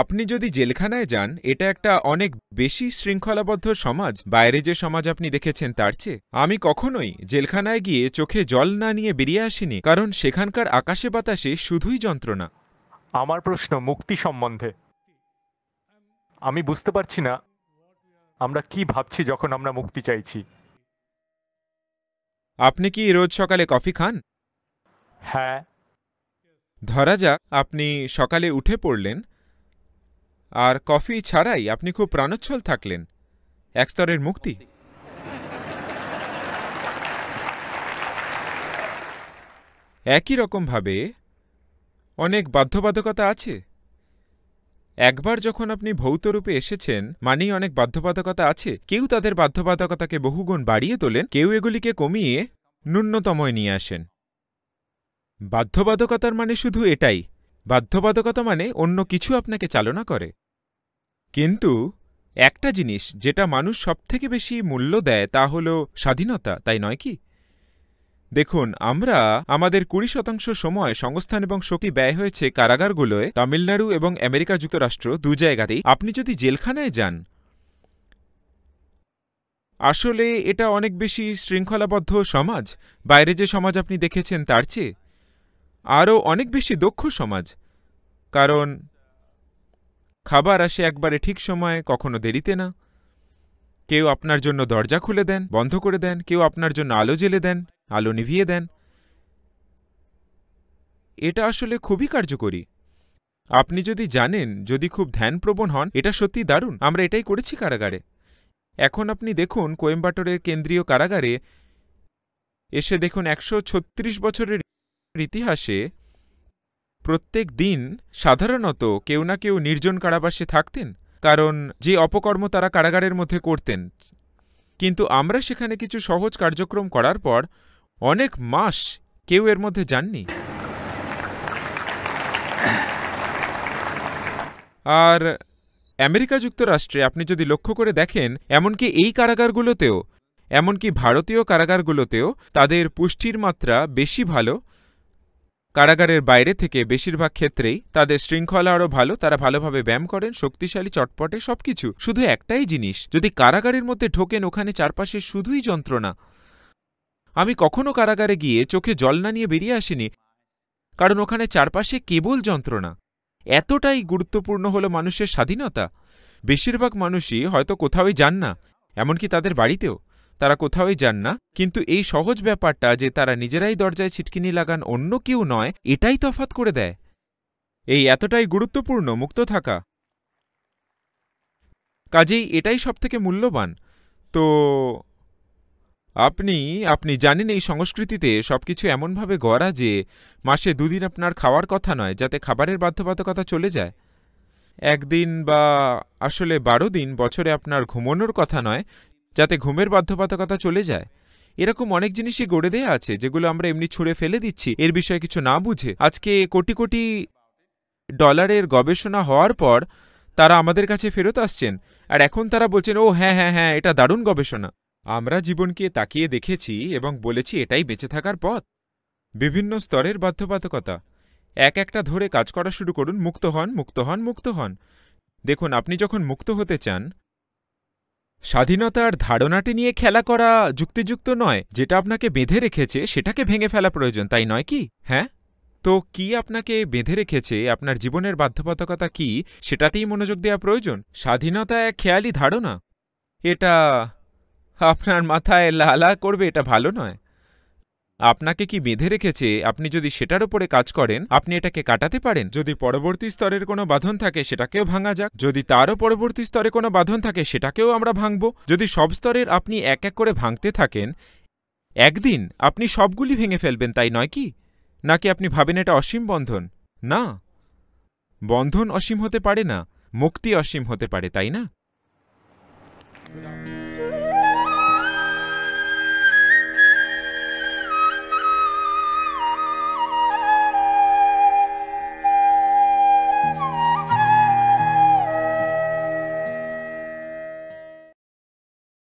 আপনি যদি জেলখানায় যান এটা একটা অনেক বেশি শৃঙ্খলাবদ্ধ সমাজ বাইরে যে সমাজ আপনি দেখেছেন তার চেয়ে আমি কখনোই জেলখানায় গিয়ে চোখে জল না নিয়ে বেরিয়ে আসিনি কারণ সেখানকার আকাশে বাতাসে শুধুই যন্ত্রণা আমার প্রশ্ন মুক্তি সম্বন্ধে আমি বুঝতে পারছি না আমরা কি ভাবছি যখন আমরা মুক্তি চাইছি আপনি কি রোজ সকালে কফি খান হ্যাঁ ধরা যাক আপনি সকালে উঠে পড়লেন আর কফি ছাড়াই আপনি খুব প্রাণোচ্ছল থাকলেন এক স্তরের মুক্তি একই রকমভাবে অনেক বাধ্যবাধকতা আছে একবার যখন আপনি ভৌতরূপে এসেছেন মানেই অনেক বাধ্যবাধকতা আছে কেউ তাদের বাধ্যবাধকতাকে বহুগুণ বাড়িয়ে তোলেন কেউ এগুলিকে কমিয়ে ন্যূনতময় নিয়ে আসেন বাধ্যবাধকতার মানে শুধু এটাই বাধ্যবাধকতা মানে অন্য কিছু আপনাকে চালনা করে কিন্তু একটা জিনিস যেটা মানুষ সবথেকে বেশি মূল্য দেয় তা হল স্বাধীনতা তাই নয় কি দেখুন আমরা আমাদের কুড়ি শতাংশ সময় সংস্থান এবং শক্তি ব্যয় হয়েছে কারাগারগুলোয় তামিলনাড়ু এবং আমেরিকা যুক্তরাষ্ট্র দু জায়গাতেই আপনি যদি জেলখানায় যান আসলে এটা অনেক বেশি শৃঙ্খলাবদ্ধ সমাজ বাইরে যে সমাজ আপনি দেখেছেন তার চেয়ে আরও অনেক বেশি দক্ষ সমাজ কারণ খাবার আসে একবারে ঠিক সময়ে কখনো দেরিতে না কেউ আপনার জন্য দরজা খুলে দেন বন্ধ করে দেন কেউ আপনার জন্য আলো জেলে দেন আলো নিভিয়ে দেন এটা আসলে খুবই কার্যকরী আপনি যদি জানেন যদি খুব ধ্যানপ্রবণ হন এটা সত্যি দারুণ আমরা এটাই করেছি কারাগারে এখন আপনি দেখুন কোয়েম্বাটোরের কেন্দ্রীয় কারাগারে এসে দেখুন একশো বছরের ইতিহাসে প্রত্যেক দিন সাধারণত কেউ না কেউ নির্জন কারাবাসে থাকতেন কারণ যে অপকর্ম তারা কারাগারের মধ্যে করতেন কিন্তু আমরা সেখানে কিছু সহজ কার্যক্রম করার পর অনেক মাস কেউ এর মধ্যে যাননি আর আমেরিকা যুক্তরাষ্ট্রে আপনি যদি লক্ষ্য করে দেখেন এমনকি এই কারাগারগুলোতেও এমনকি ভারতীয় কারাগারগুলোতেও তাদের পুষ্টির মাত্রা বেশি ভালো কারাগারের বাইরে থেকে বেশিরভাগ ক্ষেত্রেই তাদের শৃঙ্খলা আরও ভালো তারা ভালোভাবে ব্যায়াম করেন শক্তিশালী চটপটে সবকিছু শুধু একটাই জিনিস যদি কারাগারের মধ্যে ঢোকেন ওখানে চারপাশে শুধুই যন্ত্রণা আমি কখনো কারাগারে গিয়ে চোখে জল না নিয়ে বেরিয়ে আসিনি কারণ ওখানে চারপাশে কেবল যন্ত্রণা এতটাই গুরুত্বপূর্ণ হল মানুষের স্বাধীনতা বেশিরভাগ মানুষই হয়তো কোথাওই যান না এমনকি তাদের বাড়িতেও তারা কোথাওই যান না কিন্তু এই সহজ ব্যাপারটা যে তারা নিজেরাই দরজায় ছিটকিনি লাগান অন্য কেউ নয় এটাই তফাত করে দেয় এই এতটাই গুরুত্বপূর্ণ মুক্ত থাকা কাজেই এটাই সবথেকে মূল্যবান তো আপনি আপনি জানেন এই সংস্কৃতিতে সবকিছু এমনভাবে গড়া যে মাসে দুদিন আপনার খাওয়ার কথা নয় যাতে খাবারের বাধ্যবাধকতা চলে যায় একদিন বা আসলে বারো দিন বছরে আপনার ঘুমনোর কথা নয় যাতে ঘুমের বাধ্যবাধকতা চলে যায় এরকম অনেক জিনিসই গড়ে দেয়া আছে যেগুলো আমরা এমনি ছুঁড়ে ফেলে দিচ্ছি এর বিষয়ে কিছু না বুঝে আজকে কোটি কোটি ডলারের গবেষণা হওয়ার পর তারা আমাদের কাছে ফেরত আসছেন আর এখন তারা বলছেন ও হ্যাঁ হ্যাঁ হ্যাঁ এটা দারুণ গবেষণা আমরা জীবনকে তাকিয়ে দেখেছি এবং বলেছি এটাই বেঁচে থাকার পথ বিভিন্ন স্তরের বাধ্যবাধকতা এক একটা ধরে কাজ করা শুরু করুন মুক্ত হন মুক্ত হন মুক্ত হন দেখুন আপনি যখন মুক্ত হতে চান স্বাধীনতার ধারণাটি নিয়ে খেলা করা যুক্তিযুক্ত নয় যেটা আপনাকে বেঁধে রেখেছে সেটাকে ভেঙে ফেলা প্রয়োজন তাই নয় কি হ্যাঁ তো কি আপনাকে বেঁধে রেখেছে আপনার জীবনের বাধ্যবাধকতা কি সেটাতেই মনোযোগ দেওয়া প্রয়োজন স্বাধীনতা এক খেয়ালি ধারণা এটা আপনার মাথায় লালা করবে এটা ভালো নয় আপনাকে কি বেঁধে রেখেছে আপনি যদি সেটার উপরে কাজ করেন আপনি এটাকে কাটাতে পারেন যদি পরবর্তী স্তরের কোনো বাঁধন থাকে সেটাকেও ভাঙা যাক যদি তারও পরবর্তী স্তরে কোনো বাঁধন থাকে সেটাকেও আমরা ভাঙব যদি সব স্তরের আপনি এক এক করে ভাঙতে থাকেন একদিন আপনি সবগুলি ভেঙে ফেলবেন তাই নয় কি নাকি আপনি ভাবেন এটা অসীম বন্ধন না বন্ধন অসীম হতে পারে না মুক্তি অসীম হতে পারে তাই না